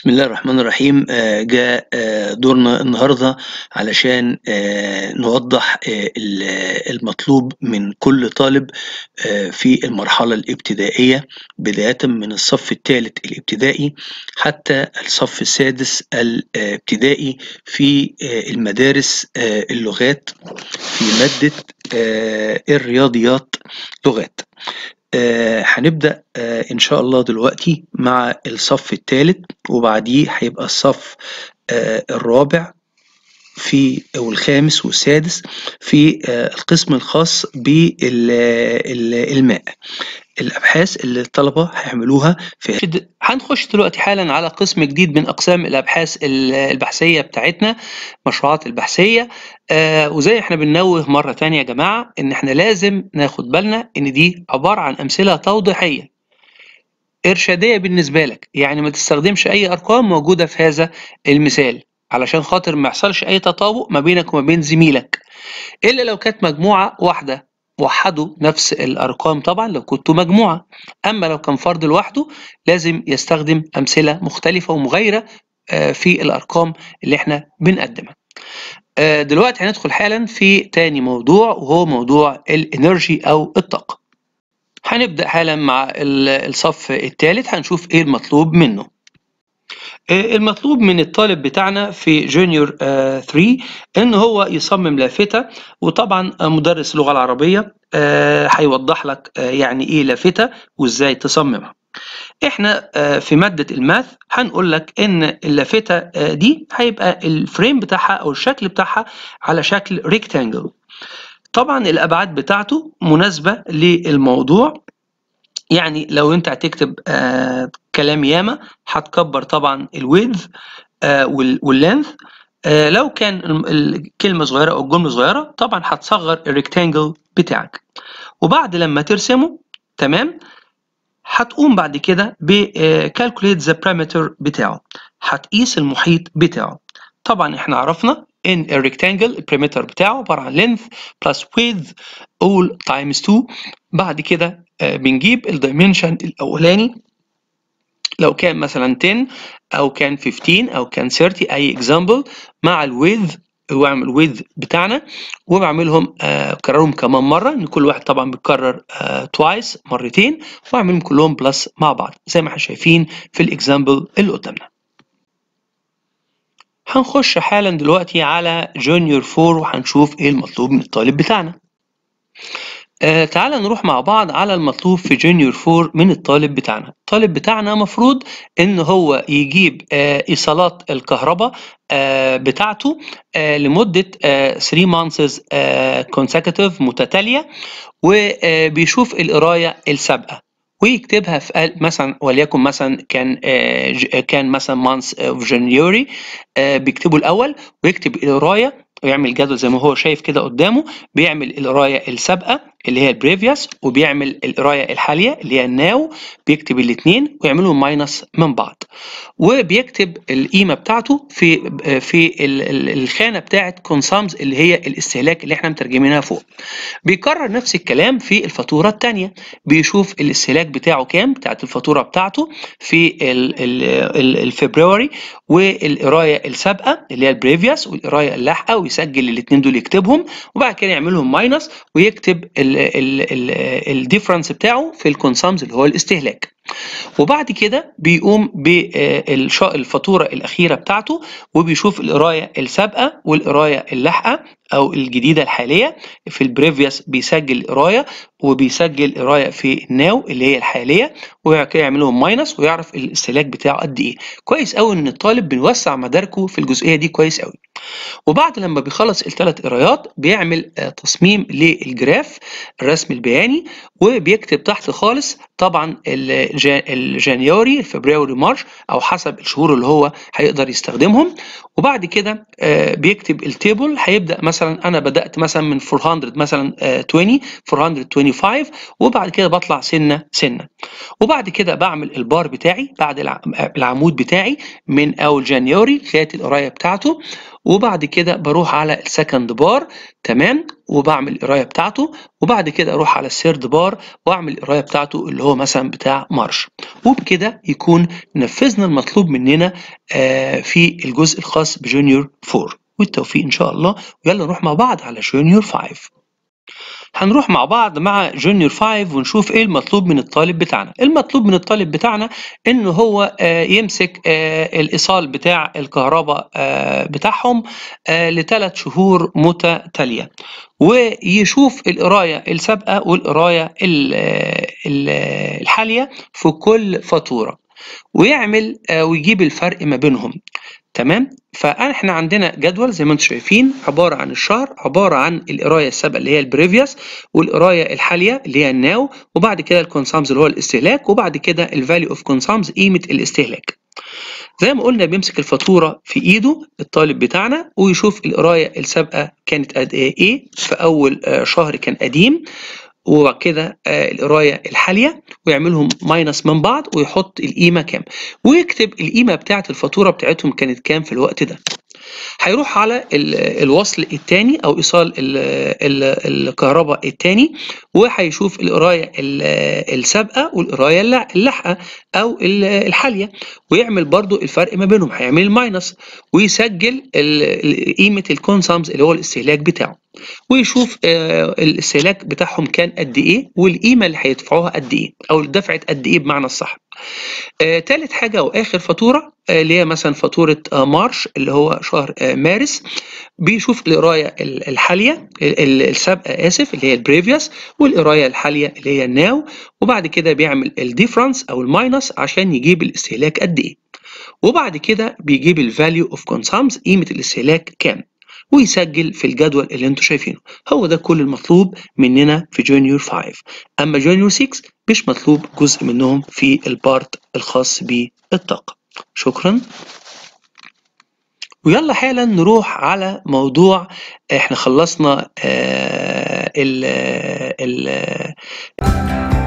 بسم الله الرحمن الرحيم آه، جاء آه، دورنا النهارده علشان آه، نوضح المطلوب من كل طالب في المرحله الابتدائيه بدايه من الصف الثالث الابتدائي حتى الصف السادس الابتدائي في المدارس اللغات في ماده الرياضيات لغات آه، هنبدأ آه إن شاء الله دلوقتي مع الصف الثالث وبعديه هيبقى الصف آه الرابع في والخامس والسادس في آه، القسم الخاص بالماء الابحاث اللي الطلبه هيعملوها في هنخش دلوقتي حالا على قسم جديد من اقسام الابحاث البحثيه بتاعتنا مشروعات البحثيه آه وزي احنا بننوه مره تانية يا جماعه ان احنا لازم ناخد بالنا ان دي عباره عن امثله توضيحيه ارشاديه بالنسبه لك يعني ما تستخدمش اي ارقام موجوده في هذا المثال علشان خاطر ما يحصلش اي تطابق ما بينك وما بين زميلك الا لو كانت مجموعه واحده وحدوا نفس الارقام طبعا لو كنتوا مجموعه اما لو كان فرد لوحده لازم يستخدم امثله مختلفه ومغايره آه، في الارقام اللي احنا بنقدمها آه، دلوقتي هندخل حالا في تاني موضوع وهو موضوع الانرجي او الطاقه هنبدا حالا مع الصف الثالث هنشوف ايه المطلوب منه آه، المطلوب من الطالب بتاعنا في جونيور 3 آه، ان هو يصمم لافته وطبعا مدرس اللغه العربيه آه، هيوضح لك يعني ايه لافته وازاي تصممها احنا في ماده الماث هنقول لك ان اللافته دي هيبقى الفريم بتاعها او الشكل بتاعها على شكل ريكتانجل طبعا الابعاد بتاعته مناسبه للموضوع يعني لو انت هتكتب آه كلام ياما هتكبر طبعا الويدز آه واللينث آه لو كان الكلمه صغيره او الجمله صغيره طبعا هتصغر الريكتانجل بتاعك وبعد لما ترسمه تمام هتقوم بعد كده بكالكوليت ذا بريمتر بتاعه هتقيس المحيط بتاعه طبعا احنا عرفنا ان الريكتانجل البريمتر بتاعه عباره عن لينث بلس ويدث اول تايمز 2 بعد كده آه، بنجيب الدايمنشن الاولاني لو كان مثلا 10 او كان 15 او كان 30 اي اكزامبل مع الويذ واعمل ويذ بتاعنا وبعملهم اكررهم آه، كررهم كمان مره ان كل واحد طبعا بيتكرر توايس آه، مرتين واعملهم كلهم بلس مع بعض زي ما احنا شايفين في الاكزامبل اللي قدامنا هنخش حالا دلوقتي على جونيور 4 وهنشوف ايه المطلوب من الطالب بتاعنا آه تعال نروح مع بعض على المطلوب في جونيور 4 من الطالب بتاعنا الطالب بتاعنا مفروض ان هو يجيب آه ايصالات الكهرباء آه بتاعته آه لمده 3 مانثز كونسيكتيف متتاليه وبيشوف آه، القرايه السابقه ويكتبها في مثلا وليكن مثلا كان آه كان مثلا مانس اوف جونيوري بيكتبه الاول ويكتب القرايه ويعمل جدول زي ما هو شايف كده قدامه بيعمل القرايه السابقه اللي هي البريفيوس وبيعمل القرايه الحاليه اللي هي الناو بيكتب الاثنين ويعملهم ماينس من بعض وبيكتب القيمه بتاعته في في الخانه بتاعه كونسامز اللي هي الاستهلاك اللي احنا مترجمينها فوق بيكرر نفس الكلام في الفاتوره الثانيه بيشوف الاستهلاك بتاعه كام بتاعه الفاتوره بتاعته في الفبراير والقرايه السابقه اللي هي البريفيوس والقرايه اللاحقه ويسجل الاثنين دول يكتبهم وبعد كده يعملهم ماينس ويكتب ال الديفرنس بتاعه في الكونسامز اللي هو الاستهلاك وبعد كده بيقوم آه، الفاتوره الاخيره بتاعته وبيشوف القرايه السابقه والقرايه اللاحقه او الجديده الحاليه في البريفيوس بيسجل قرايه وبيسجل قرايه في الناو اللي هي الحاليه وكده لهم ماينس ويعرف الاستهلاك بتاعه قد ايه كويس قوي ان الطالب بنوسع مداركه في الجزئيه دي كويس قوي وبعد لما بيخلص الثلاث قرايات بيعمل آه، تصميم للجراف الرسم البياني وبيكتب تحت خالص طبعا الجانيوري الفبراوري مارش او حسب الشهور اللي هو هيقدر يستخدمهم وبعد كده آه، بيكتب التيبل هيبدا مثلا انا بدات مثلا من 400 مثلا 20 آه، 425 وبعد كده بطلع سنه سنه وبعد كده بعمل البار بتاعي بعد العمود بتاعي من اول جانيوري لغايه القرايه بتاعته وبعد كده بروح على السكند بار تمام وبعمل القرايه بتاعته وبعد كده اروح على الثيرد بار واعمل القرايه بتاعته اللي هو مثلا بتاع مارش وبكده يكون نفذنا المطلوب مننا آه، في الجزء الخاص بجونيور 4 والتوفيق ان شاء الله ويلا نروح مع بعض على جونيور 5 هنروح مع بعض مع جونيور 5 ونشوف ايه المطلوب من الطالب بتاعنا المطلوب من الطالب بتاعنا ان هو آه، يمسك آه، الايصال بتاع الكهرباء آه، بتاعهم لثلاث شهور متتاليه ويشوف القرايه السابقه والقرايه الحاليه في كل فاتوره ويعمل ويجيب الفرق ما بينهم تمام فاحنا عندنا جدول زي ما انتم شايفين عباره عن الشهر عباره عن القرايه السابقه اللي هي البريفيوس والقرايه الحاليه اللي هي الناو وبعد كده الكونسامز اللي هو الاستهلاك وبعد كده الفاليو اوف كونسامز قيمه الاستهلاك زي ما قلنا بيمسك الفاتوره في ايده الطالب بتاعنا ويشوف القرايه السابقه كانت قد ايه في اول آه، شهر كان قديم وكده آه، القرايه الحاليه ويعملهم ماينس من بعض ويحط القيمه كام ويكتب القيمه بتاعه الفاتوره بتاعتهم كانت كام في الوقت ده هيروح على الوصل الثاني او ايصال الكهرباء الثاني وهيشوف القرايه السابقه والقرايه اللاحقه او الحاليه ويعمل برضو الفرق ما بينهم هيعمل ماينس ويسجل قيمه الكونسامز اللي هو الاستهلاك بتاعه ويشوف آه، السلاك بتاعهم كان قد ايه والقيمه اللي هيدفعوها قد ايه او دفعت قد ايه بمعنى الصح ثالث آه، حاجه واخر فاتوره آه، اللي هي مثلا فاتوره مارش اللي هو شهر مارس بيشوف القرايه الحاليه السابقه اسف اللي هي البريفيوس والقرايه الحاليه اللي هي الناو وبعد كده بيعمل الديفرنس او الماينس عشان يجيب الاستهلاك قد ايه وبعد كده بيجيب الفاليو اوف كونسامز قيمه الاستهلاك كام ويسجل في الجدول اللي انتم شايفينه هو ده كل المطلوب مننا في جونيور 5 اما جونيور 6 مش مطلوب جزء منهم في البارت الخاص بالطاقه شكرا ويلا حالا نروح على موضوع احنا خلصنا آه، ال ال